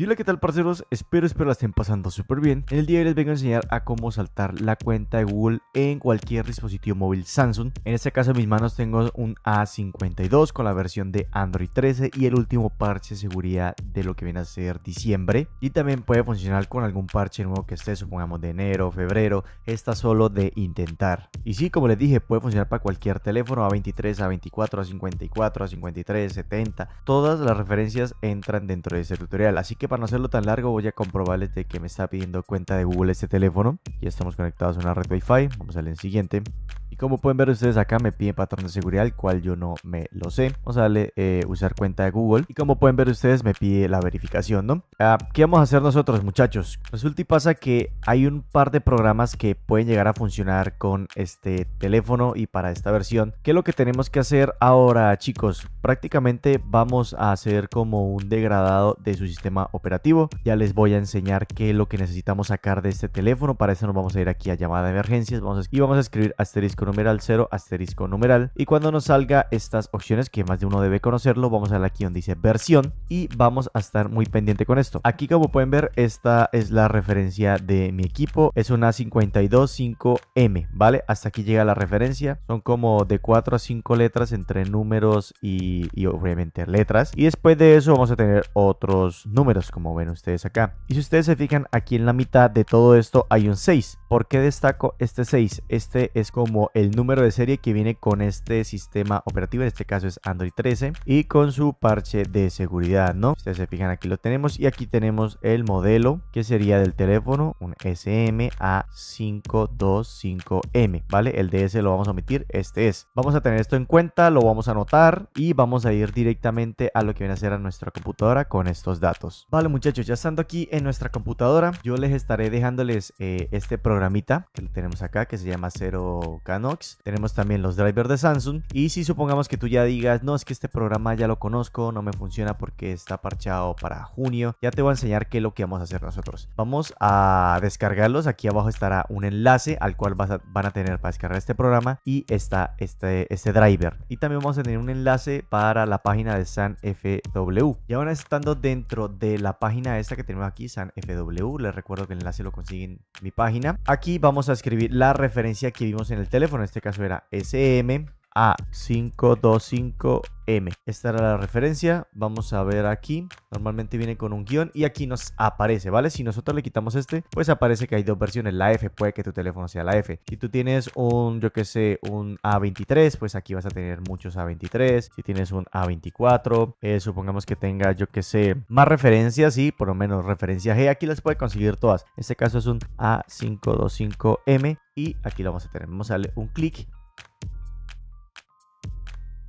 Y hola qué tal parceros, espero espero la estén pasando súper bien En el día de hoy les vengo a enseñar a cómo saltar la cuenta de Google en cualquier dispositivo móvil Samsung En este caso en mis manos tengo un A52 con la versión de Android 13 y el último parche de seguridad de lo que viene a ser diciembre Y también puede funcionar con algún parche nuevo que esté, supongamos de enero, febrero, está solo de intentar Y sí, como les dije, puede funcionar para cualquier teléfono A23, A24, A54, A53, 70 Todas las referencias entran dentro de este tutorial, así que para no hacerlo tan largo voy a comprobarles de que me está pidiendo cuenta de Google este teléfono. Ya estamos conectados a una red Wi-Fi. Vamos al siguiente. Y como pueden ver ustedes acá me piden patrón de seguridad, el cual yo no me lo sé. Vamos a darle eh, usar cuenta de Google. Y como pueden ver ustedes me pide la verificación, ¿no? Ah, ¿Qué vamos a hacer nosotros muchachos? Resulta y pasa que hay un par de programas que pueden llegar a funcionar con este teléfono y para esta versión. ¿Qué es lo que tenemos que hacer ahora chicos? Prácticamente vamos a hacer como un degradado de su sistema operativo. Ya les voy a enseñar qué es lo que necesitamos sacar de este teléfono. Para eso nos vamos a ir aquí a llamada de emergencias vamos a... y vamos a escribir asterisco numeral 0 asterisco numeral y cuando nos salga estas opciones que más de uno debe conocerlo vamos a la aquí donde dice versión y vamos a estar muy pendiente con esto aquí como pueden ver esta es la referencia de mi equipo es una 525M vale hasta aquí llega la referencia son como de 4 a 5 letras entre números y, y obviamente letras y después de eso vamos a tener otros números como ven ustedes acá y si ustedes se fijan aquí en la mitad de todo esto hay un 6 ¿por qué destaco este 6? este es como el número de serie que viene con este sistema operativo, en este caso es Android 13 y con su parche de seguridad, ¿no? Ustedes se fijan aquí lo tenemos y aquí tenemos el modelo que sería del teléfono, un sm a 525 ¿vale? El DS lo vamos a omitir, este es. Vamos a tener esto en cuenta, lo vamos a anotar y vamos a ir directamente a lo que viene a ser a nuestra computadora con estos datos. Vale muchachos, ya estando aquí en nuestra computadora, yo les estaré dejándoles eh, este programita que tenemos acá que se llama 0K tenemos también los drivers de Samsung y si supongamos que tú ya digas, no es que este programa ya lo conozco, no me funciona porque está parchado para junio, ya te voy a enseñar qué es lo que vamos a hacer nosotros. Vamos a descargarlos, aquí abajo estará un enlace al cual van a tener para descargar este programa y está este, este driver. Y también vamos a tener un enlace para la página de san fw ya van estando dentro de la página esta que tenemos aquí, san fw les recuerdo que el enlace lo consiguen mi página. Aquí vamos a escribir la referencia que vimos en el teléfono teléfono, en este caso era SM a525M. Esta era la referencia. Vamos a ver aquí. Normalmente viene con un guión y aquí nos aparece, ¿vale? Si nosotros le quitamos este, pues aparece que hay dos versiones. La F, puede que tu teléfono sea la F. Si tú tienes un, yo que sé, un A23, pues aquí vas a tener muchos A23. Si tienes un A24, eh, supongamos que tenga, yo que sé, más referencias y por lo menos referencias G. Aquí las puede conseguir todas. En este caso es un A525M y aquí lo vamos a tener. Vamos a darle un clic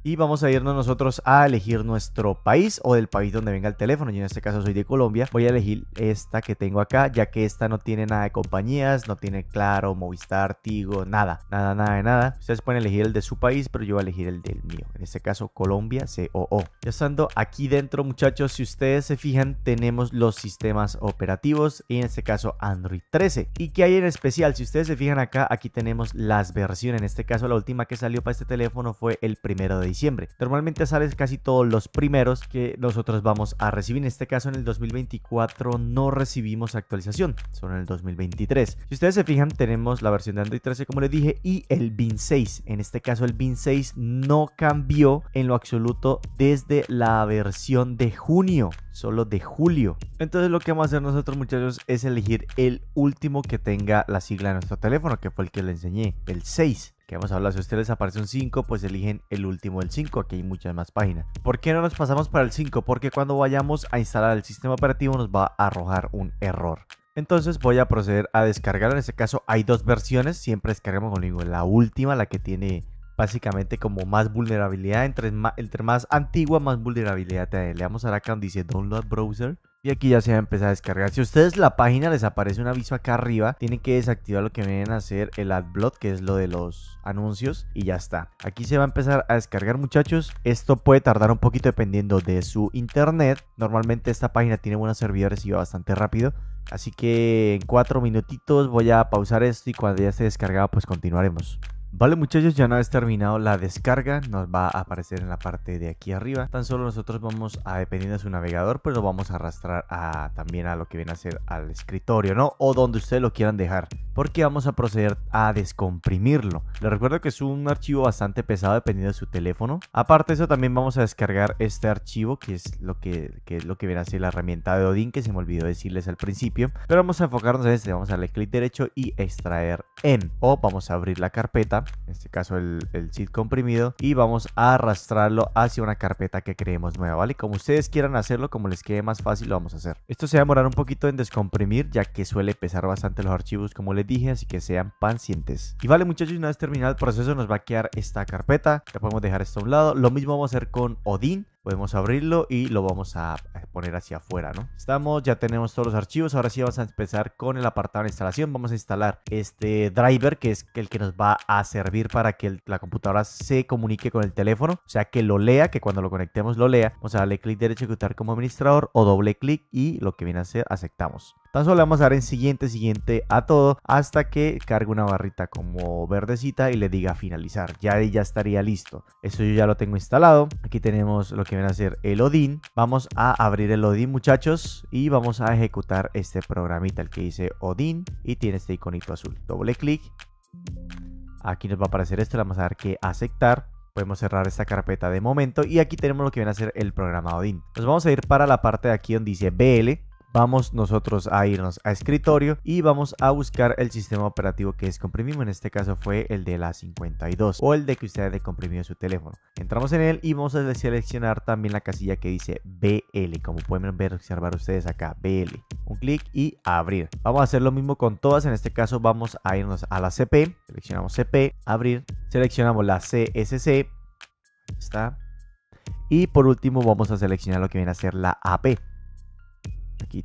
y vamos a irnos nosotros a elegir nuestro país o del país donde venga el teléfono. Yo en este caso soy de Colombia. Voy a elegir esta que tengo acá, ya que esta no tiene nada de compañías, no tiene Claro, Movistar, Tigo, nada, nada, nada de nada. Ustedes pueden elegir el de su país, pero yo voy a elegir el del mío. En este caso, Colombia COO. Ya estando aquí dentro, muchachos, si ustedes se fijan, tenemos los sistemas operativos y en este caso Android 13. ¿Y qué hay en especial? Si ustedes se fijan acá, aquí tenemos las versiones. En este caso, la última que salió para este teléfono fue el primero de diciembre. Normalmente sales casi todos los primeros que nosotros vamos a recibir. En este caso, en el 2024 no recibimos actualización, solo en el 2023. Si ustedes se fijan, tenemos la versión de Android 13, como les dije, y el BIN 6. En este caso, el BIN 6 no cambió en lo absoluto desde la versión de junio, solo de julio. Entonces, lo que vamos a hacer nosotros, muchachos, es elegir el último que tenga la sigla de nuestro teléfono, que fue el que le enseñé, el 6 que vamos a hablar, Si ustedes les aparece un 5, pues eligen el último del 5. Aquí hay muchas más páginas. ¿Por qué no nos pasamos para el 5? Porque cuando vayamos a instalar el sistema operativo nos va a arrojar un error. Entonces voy a proceder a descargar. En este caso hay dos versiones. Siempre descargamos conmigo la última, la que tiene básicamente como más vulnerabilidad. Entre más, más antigua, más vulnerabilidad te Le a dar acá donde dice Download Browser. Y aquí ya se va a empezar a descargar. Si a ustedes la página les aparece un aviso acá arriba, tienen que desactivar lo que vienen a hacer el AdBlock, que es lo de los anuncios, y ya está. Aquí se va a empezar a descargar, muchachos. Esto puede tardar un poquito dependiendo de su internet. Normalmente esta página tiene buenos servidores y va bastante rápido. Así que en cuatro minutitos voy a pausar esto y cuando ya esté descargado, pues continuaremos. Vale muchachos, ya una vez terminado la descarga, nos va a aparecer en la parte de aquí arriba. Tan solo nosotros vamos a, dependiendo de su navegador, pues lo vamos a arrastrar a, también a lo que viene a ser al escritorio, ¿no? O donde ustedes lo quieran dejar porque vamos a proceder a descomprimirlo. Les recuerdo que es un archivo bastante pesado dependiendo de su teléfono. Aparte de eso también vamos a descargar este archivo que es lo que, es lo que viene a ser la herramienta de Odin que se me olvidó decirles al principio. Pero vamos a enfocarnos en este, vamos a darle clic derecho y extraer en o vamos a abrir la carpeta, en este caso el, el comprimido y vamos a arrastrarlo hacia una carpeta que creemos nueva, ¿vale? Como ustedes quieran hacerlo, como les quede más fácil lo vamos a hacer. Esto se va a demorar un poquito en descomprimir ya que suele pesar bastante los archivos como les dije, así que sean pacientes. Y vale muchachos, una vez terminado el proceso nos va a quedar esta carpeta, que podemos dejar esto a un lado. Lo mismo vamos a hacer con Odin, podemos abrirlo y lo vamos a poner hacia afuera, ¿no? Estamos, ya tenemos todos los archivos, ahora sí vamos a empezar con el apartado de instalación, vamos a instalar este driver que es el que nos va a servir para que la computadora se comunique con el teléfono, o sea que lo lea, que cuando lo conectemos lo lea, vamos a darle clic derecho ejecutar como administrador o doble clic y lo que viene a ser aceptamos. Tan solo vamos a dar en siguiente, siguiente a todo hasta que cargue una barrita como verdecita y le diga finalizar. Ya ya estaría listo. Eso yo ya lo tengo instalado. Aquí tenemos lo que viene a ser el Odin. Vamos a abrir el Odin muchachos y vamos a ejecutar este programita, el que dice Odin y tiene este iconito azul. Doble clic. Aquí nos va a aparecer esto, le vamos a dar que aceptar podemos cerrar esta carpeta de momento y aquí tenemos lo que viene a ser el programa Odin. Nos vamos a ir para la parte de aquí donde dice BL, vamos nosotros a irnos a escritorio y vamos a buscar el sistema operativo que descomprimimos. En este caso fue el de la 52 o el de que ustedes descomprimido su teléfono. Entramos en él y vamos a seleccionar también la casilla que dice BL, como pueden ver, observar ustedes acá, BL. Un clic y abrir. Vamos a hacer lo mismo con todas, en este caso vamos a irnos a la CP, seleccionamos CP, abrir, seleccionamos la CSC, está. Y por último vamos a seleccionar lo que viene a ser la AP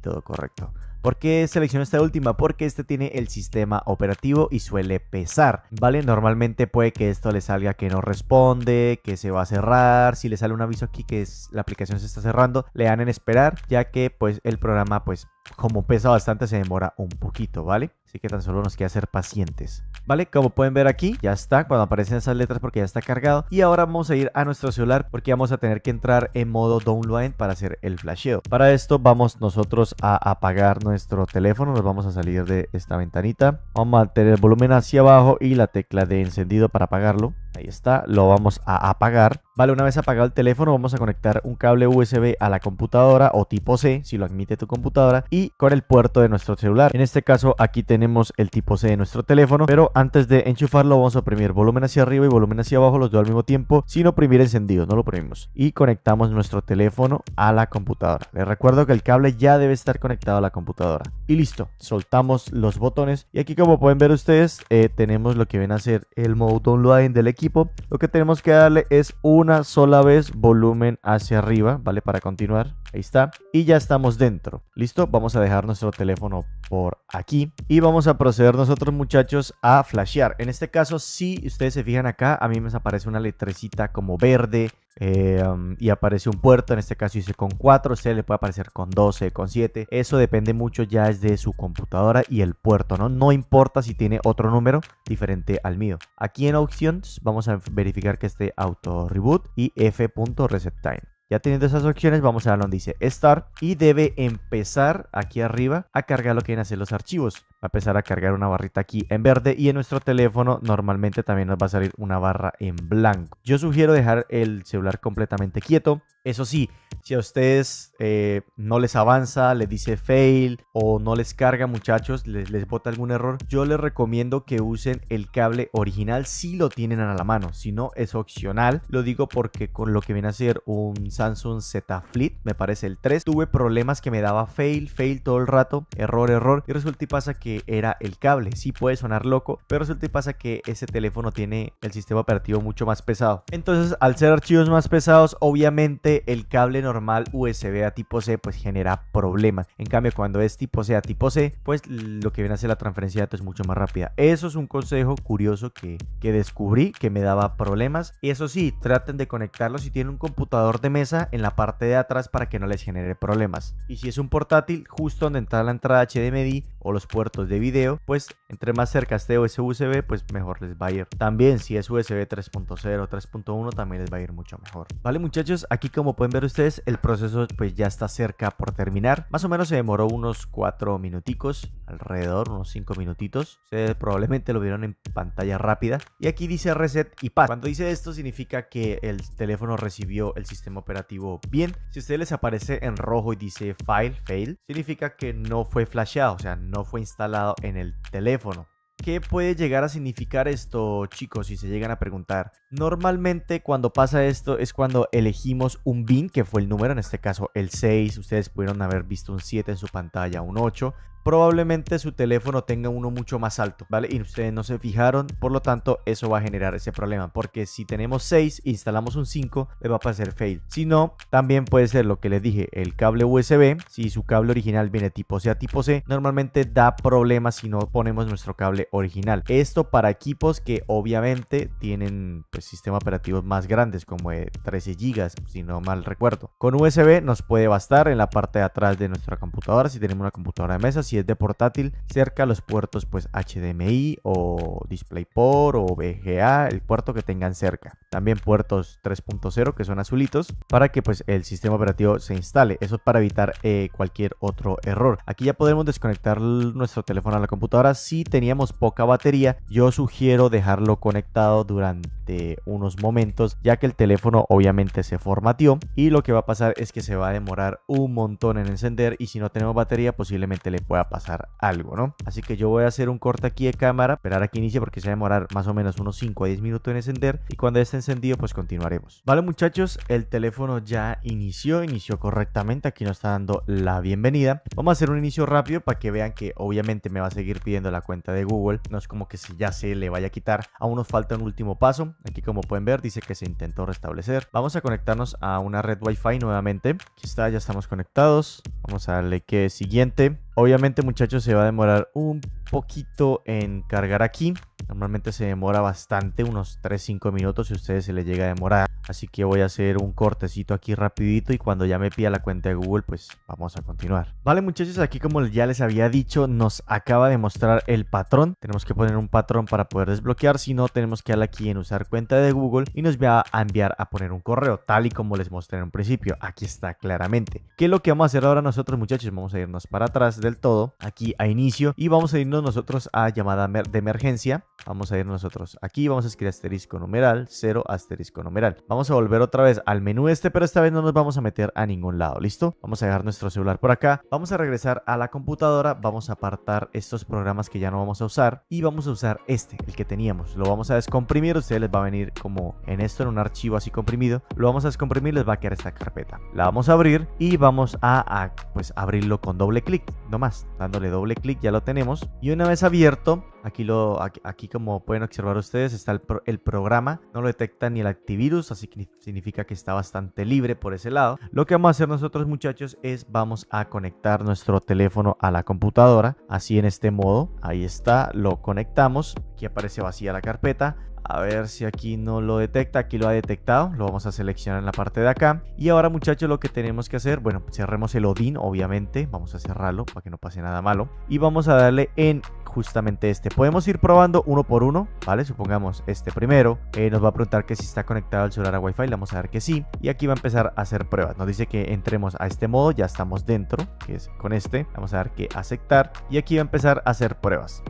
todo correcto. porque qué esta última? Porque este tiene el sistema operativo y suele pesar, ¿vale? Normalmente puede que esto le salga que no responde, que se va a cerrar, si le sale un aviso aquí que es, la aplicación se está cerrando, le dan en esperar, ya que pues el programa pues como pesa bastante se demora un poquito, ¿vale? Así que tan solo nos queda ser pacientes. ¿Vale? Como pueden ver aquí, ya está. Cuando aparecen esas letras porque ya está cargado. Y ahora vamos a ir a nuestro celular porque vamos a tener que entrar en modo download para hacer el flasheo. Para esto vamos nosotros a apagar nuestro teléfono. Nos vamos a salir de esta ventanita. Vamos a mantener el volumen hacia abajo y la tecla de encendido para apagarlo. Ahí está, lo vamos a apagar. Vale, una vez apagado el teléfono vamos a conectar un cable USB a la computadora o tipo C, si lo admite tu computadora, y con el puerto de nuestro celular. En este caso aquí tenemos el tipo C de nuestro teléfono, pero antes de enchufarlo vamos a oprimir volumen hacia arriba y volumen hacia abajo, los dos al mismo tiempo, sin oprimir encendido, no lo oprimimos. Y conectamos nuestro teléfono a la computadora. Les recuerdo que el cable ya debe estar conectado a la computadora. Y listo, soltamos los botones y aquí como pueden ver ustedes eh, tenemos lo que viene a ser el modo downloading del equipo lo que tenemos que darle es una sola vez volumen hacia arriba, ¿vale? Para continuar. Ahí está. Y ya estamos dentro. ¿Listo? Vamos a dejar nuestro teléfono por aquí. Y vamos a proceder nosotros, muchachos, a flashear. En este caso, si ustedes se fijan acá, a mí me aparece una letrecita como verde. Eh, um, y aparece un puerto, en este caso hice con 4, se le puede aparecer con 12, con 7, eso depende mucho ya es de su computadora y el puerto, ¿no? No importa si tiene otro número diferente al mío. Aquí en Options vamos a verificar que esté auto reboot y f.reset time. Ya teniendo esas opciones, vamos a donde dice Start y debe empezar aquí arriba a cargar lo que vienen a ser los archivos a empezar a cargar una barrita aquí en verde y en nuestro teléfono normalmente también nos va a salir una barra en blanco. Yo sugiero dejar el celular completamente quieto. Eso sí, si a ustedes eh, no les avanza, le dice fail o no les carga muchachos, les, les bota algún error, yo les recomiendo que usen el cable original si lo tienen a la mano, si no es opcional. Lo digo porque con lo que viene a ser un Samsung Z Flip, me parece el 3, tuve problemas que me daba fail, fail todo el rato, error, error y resulta y pasa que era el cable. si puede sonar loco, pero resulta y pasa que ese teléfono tiene el sistema operativo mucho más pesado. Entonces, al ser archivos más pesados, obviamente el cable normal USB a tipo C pues genera problemas. En cambio, cuando es tipo C a tipo C, pues lo que viene a hacer la transferencia de datos es mucho más rápida. Eso es un consejo curioso que, que descubrí que me daba problemas. Y eso sí, traten de conectarlo si tienen un computador de mesa en la parte de atrás para que no les genere problemas. Y si es un portátil, justo donde entra la entrada HDMI o los puertos de video, pues entre más cerca esté USB, pues mejor les va a ir. También si es USB 3.0, 3.1, también les va a ir mucho mejor. Vale muchachos, aquí como pueden ver ustedes, el proceso pues ya está cerca por terminar. Más o menos se demoró unos 4 minuticos, alrededor unos 5 minutitos. Ustedes probablemente lo vieron en pantalla rápida. Y aquí dice reset y paz. Cuando dice esto significa que el teléfono recibió el sistema operativo bien. Si a ustedes les aparece en rojo y dice file, fail, significa que no fue flasheado, o sea, no fue instalado en el teléfono. que puede llegar a significar esto, chicos, si se llegan a preguntar? Normalmente cuando pasa esto es cuando elegimos un BIN, que fue el número, en este caso el 6, ustedes pudieron haber visto un 7 en su pantalla, un 8, probablemente su teléfono tenga uno mucho más alto, ¿vale? Y ustedes no se fijaron, por lo tanto, eso va a generar ese problema, porque si tenemos 6 e instalamos un 5, le va a pasar fail. Si no, también puede ser lo que les dije, el cable USB, si su cable original viene tipo C tipo C, normalmente da problemas si no ponemos nuestro cable original. Esto para equipos que obviamente tienen pues, sistemas operativos más grandes, como de 13 GB, si no mal recuerdo. Con USB nos puede bastar en la parte de atrás de nuestra computadora, si tenemos una computadora de mesa, es de portátil, cerca los puertos pues HDMI o DisplayPort o VGA, el puerto que tengan cerca. También puertos 3.0 que son azulitos para que pues el sistema operativo se instale. Eso es para evitar eh, cualquier otro error. Aquí ya podemos desconectar nuestro teléfono a la computadora si teníamos poca batería. Yo sugiero dejarlo conectado durante unos momentos ya que el teléfono obviamente se formateó y lo que va a pasar es que se va a demorar un montón en encender y si no tenemos batería posiblemente le pueda pasar algo, ¿no? Así que yo voy a hacer un corte aquí de cámara, esperar a que inicie porque se va a demorar más o menos unos 5 a 10 minutos en encender y cuando esté encendido pues continuaremos. Vale muchachos, el teléfono ya inició, inició correctamente, aquí nos está dando la bienvenida. Vamos a hacer un inicio rápido para que vean que obviamente me va a seguir pidiendo la cuenta de Google, no es como que si ya se le vaya a quitar, aún nos falta un último paso, aquí como pueden ver dice que se intentó restablecer. Vamos a conectarnos a una red Wi-Fi nuevamente, aquí está, ya estamos conectados, vamos a darle que siguiente, Obviamente muchachos se va a demorar un poquito en cargar aquí. Normalmente se demora bastante, unos 3-5 minutos si a ustedes se les llega a demorar. Así que voy a hacer un cortecito aquí rapidito y cuando ya me pida la cuenta de Google, pues vamos a continuar. Vale muchachos, aquí como ya les había dicho, nos acaba de mostrar el patrón. Tenemos que poner un patrón para poder desbloquear, si no tenemos que darle aquí en usar cuenta de Google y nos va a enviar a poner un correo, tal y como les mostré en un principio. Aquí está claramente. ¿Qué es lo que vamos a hacer ahora nosotros muchachos? Vamos a irnos para atrás del todo, aquí a inicio y vamos a irnos nosotros a llamada de emergencia. Vamos a ir nosotros aquí, vamos a escribir asterisco numeral, 0 asterisco numeral. Vamos Vamos a volver otra vez al menú este, pero esta vez no nos vamos a meter a ningún lado, ¿listo? Vamos a dejar nuestro celular por acá, vamos a regresar a la computadora, vamos a apartar estos programas que ya no vamos a usar y vamos a usar este, el que teníamos. Lo vamos a descomprimir, ustedes les va a venir como en esto, en un archivo así comprimido, lo vamos a descomprimir, les va a quedar esta carpeta. La vamos a abrir y vamos a, pues abrirlo con doble clic, no más dándole doble clic ya lo tenemos y una vez abierto Aquí, lo, aquí, como pueden observar ustedes, está el, programa. No lo detecta ni el antivirus, así que significa que está bastante libre por ese lado. Lo que vamos a hacer nosotros, muchachos, es vamos a conectar nuestro teléfono a la computadora. Así en este modo. Ahí está, lo conectamos. Aquí aparece vacía la carpeta. A ver si aquí no lo detecta. Aquí lo ha detectado. Lo vamos a seleccionar en la parte de acá. Y ahora muchachos lo que tenemos que hacer. Bueno, cerremos el Odin obviamente. Vamos a cerrarlo para que no pase nada malo. Y vamos a darle en justamente este. Podemos ir probando uno por uno, ¿vale? Supongamos este primero. Eh, nos va a preguntar que si está conectado al celular a Wi-Fi. Le vamos a dar que sí. Y aquí va a empezar a hacer pruebas. Nos dice que entremos a este modo. Ya estamos dentro, que es con este. Vamos a dar que aceptar. Y aquí va a empezar a hacer pruebas.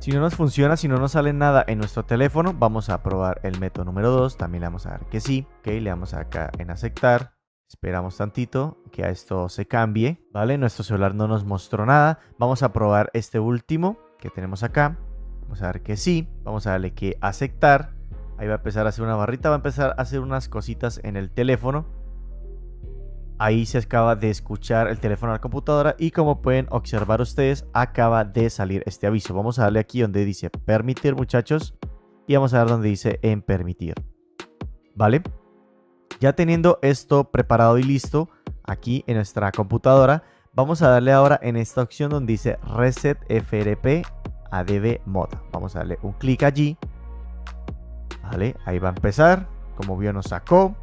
Si no nos funciona, si no nos sale nada en nuestro teléfono, vamos a probar el método número 2. También le vamos a dar que sí. Ok, le damos acá en aceptar. Esperamos tantito que a esto se cambie, ¿vale? Nuestro celular no nos mostró nada. Vamos a probar este último que tenemos acá. Vamos a ver que sí, vamos a darle que aceptar. Ahí va a empezar a hacer una barrita, va a empezar a hacer unas cositas en el teléfono. Ahí se acaba de escuchar el teléfono a la computadora y como pueden observar ustedes, acaba de salir este aviso. Vamos a darle aquí donde dice permitir, muchachos, y vamos a dar donde dice en permitir. ¿Vale? Ya teniendo esto preparado y listo aquí en nuestra computadora, vamos a darle ahora en esta opción donde dice Reset FRP ADB Mod. Vamos a darle un clic allí. Vale, ahí va a empezar. Como vio, nos sacó.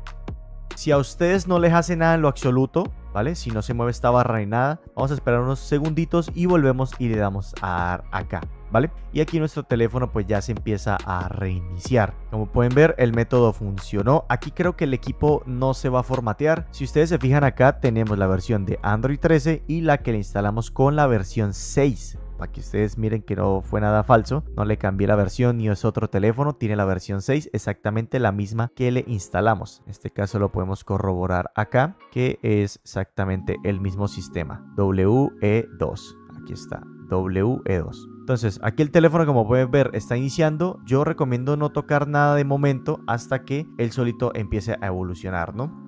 Si a ustedes no les hace nada en lo absoluto, si no se mueve esta barra ni nada, vamos a esperar unos segunditos y volvemos y le damos a dar acá. ¿Vale? Y aquí nuestro teléfono pues ya se empieza a reiniciar. Como pueden ver, el método funcionó. Aquí creo que el equipo no se va a formatear. Si ustedes se fijan acá, tenemos la versión de Android 13 y la que le instalamos con la versión 6 para que ustedes miren que no fue nada falso. No le cambié la versión ni es otro teléfono, tiene la versión 6, exactamente la misma que le instalamos. En este caso lo podemos corroborar acá, que es exactamente el mismo sistema, WE2. Aquí está, WE2. Entonces, aquí el teléfono, como pueden ver, está iniciando. Yo recomiendo no tocar nada de momento hasta que el solito empiece a evolucionar, ¿no?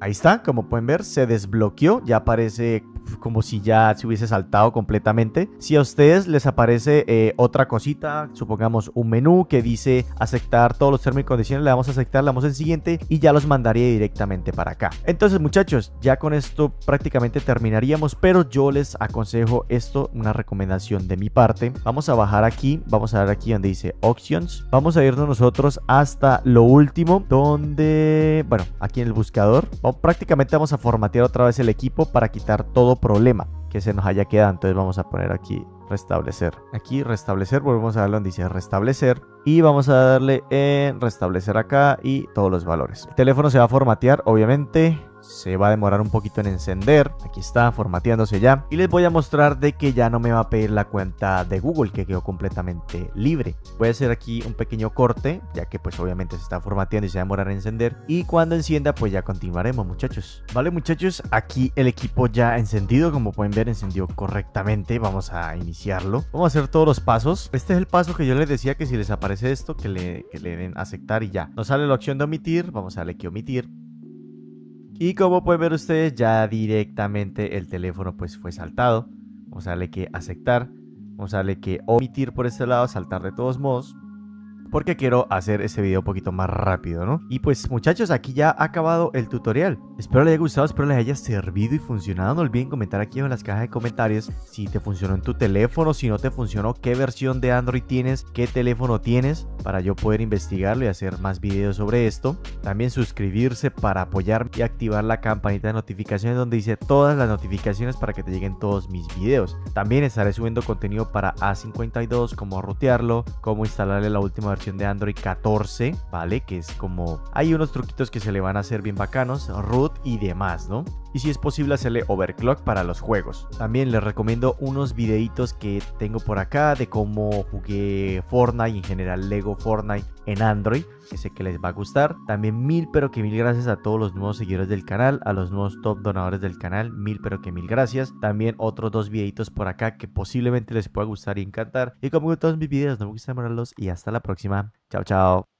Ahí está, como pueden ver, se desbloqueó, ya aparece como si ya se hubiese saltado completamente. Si a ustedes les aparece eh, otra cosita, supongamos un menú que dice aceptar todos los términos y condiciones, le vamos a aceptar, le damos el siguiente y ya los mandaría directamente para acá. Entonces muchachos, ya con esto prácticamente terminaríamos, pero yo les aconsejo esto, una recomendación de mi parte. Vamos a bajar aquí, vamos a ver aquí donde dice Options. Vamos a irnos nosotros hasta lo último, donde, bueno, aquí en el buscador. prácticamente vamos a formatear otra vez el equipo para quitar todo problema que se nos haya quedado. Entonces vamos a poner aquí restablecer. Aquí restablecer, volvemos a darle donde dice restablecer y vamos a darle en restablecer acá y todos los valores. El teléfono se va a formatear, obviamente se va a demorar un poquito en encender. Aquí está, formateándose ya. Y les voy a mostrar de que ya no me va a pedir la cuenta de Google, que quedó completamente libre. Voy a hacer aquí un pequeño corte, ya que pues obviamente se está formateando y se va a demorar en encender. Y cuando encienda, pues ya continuaremos, muchachos. Vale, muchachos, aquí el equipo ya encendido. Como pueden ver, encendió correctamente. Vamos a iniciarlo. Vamos a hacer todos los pasos. Este es el paso que yo les decía que si les aparece esto, que le, que le den aceptar y ya. Nos sale la opción de omitir. Vamos a darle que omitir. Y como pueden ver ustedes, ya directamente el teléfono pues fue saltado. Vamos a darle que aceptar. Vamos a darle que omitir por este lado, saltar de todos modos porque quiero hacer ese video un poquito más rápido, ¿no? Y pues muchachos, aquí ya ha acabado el tutorial. Espero les haya gustado, espero les haya servido y funcionado. No olviden comentar aquí en las cajas de comentarios si te funcionó en tu teléfono, si no te funcionó, qué versión de Android tienes, qué teléfono tienes, para yo poder investigarlo y hacer más videos sobre esto. También suscribirse para apoyar y activar la campanita de notificaciones donde dice todas las notificaciones para que te lleguen todos mis videos. También estaré subiendo contenido para A52, cómo rotearlo, cómo instalarle la última versión de Android 14, ¿vale? Que es como... Hay unos truquitos que se le van a hacer bien bacanos, root y demás, ¿no? y si es posible hacerle overclock para los juegos. También les recomiendo unos videitos que tengo por acá de cómo jugué Fortnite, en general Lego Fortnite, en Android, que sé que les va a gustar. También mil pero que mil gracias a todos los nuevos seguidores del canal, a los nuevos top donadores del canal, mil pero que mil gracias. También otros dos videitos por acá que posiblemente les pueda gustar y encantar. Y como en todos mis videos, no me gusta demorarlos y hasta la próxima. Chao, chao.